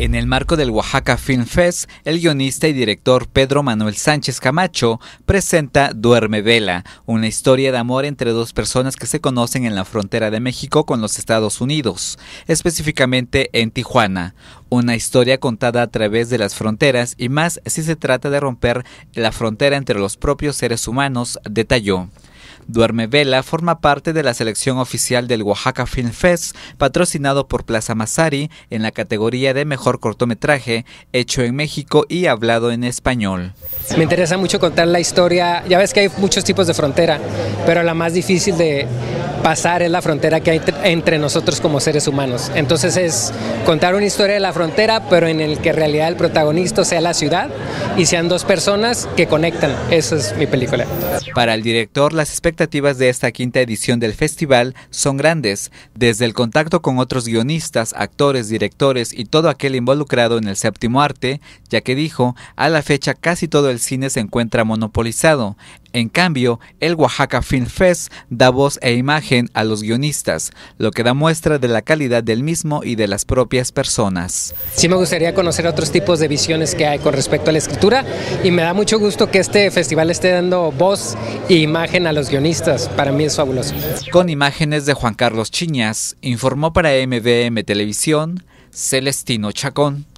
En el marco del Oaxaca Film Fest, el guionista y director Pedro Manuel Sánchez Camacho presenta Duerme Vela, una historia de amor entre dos personas que se conocen en la frontera de México con los Estados Unidos, específicamente en Tijuana. Una historia contada a través de las fronteras y más si se trata de romper la frontera entre los propios seres humanos, detalló. Duerme Vela forma parte de la selección oficial del Oaxaca Film Fest, patrocinado por Plaza Masari, en la categoría de mejor cortometraje hecho en México y hablado en español. Me interesa mucho contar la historia. Ya ves que hay muchos tipos de frontera, pero la más difícil de pasar es la frontera que hay entre nosotros como seres humanos. Entonces es contar una historia de la frontera, pero en el que en realidad el protagonista sea la ciudad y sean dos personas que conectan. eso es mi película. Para el director, las expectativas de esta quinta edición del festival son grandes, desde el contacto con otros guionistas, actores, directores y todo aquel involucrado en el séptimo arte, ya que dijo, a la fecha casi todo el cine se encuentra monopolizado. En cambio, el Oaxaca Film Fest da voz e imagen a los guionistas, lo que da muestra de la calidad del mismo y de las propias personas. Sí me gustaría conocer otros tipos de visiones que hay con respecto a la escritura y me da mucho gusto que este festival esté dando voz e imagen a los guionistas. Para mí es fabuloso. Con imágenes de Juan Carlos Chiñas, informó para MVM Televisión Celestino Chacón.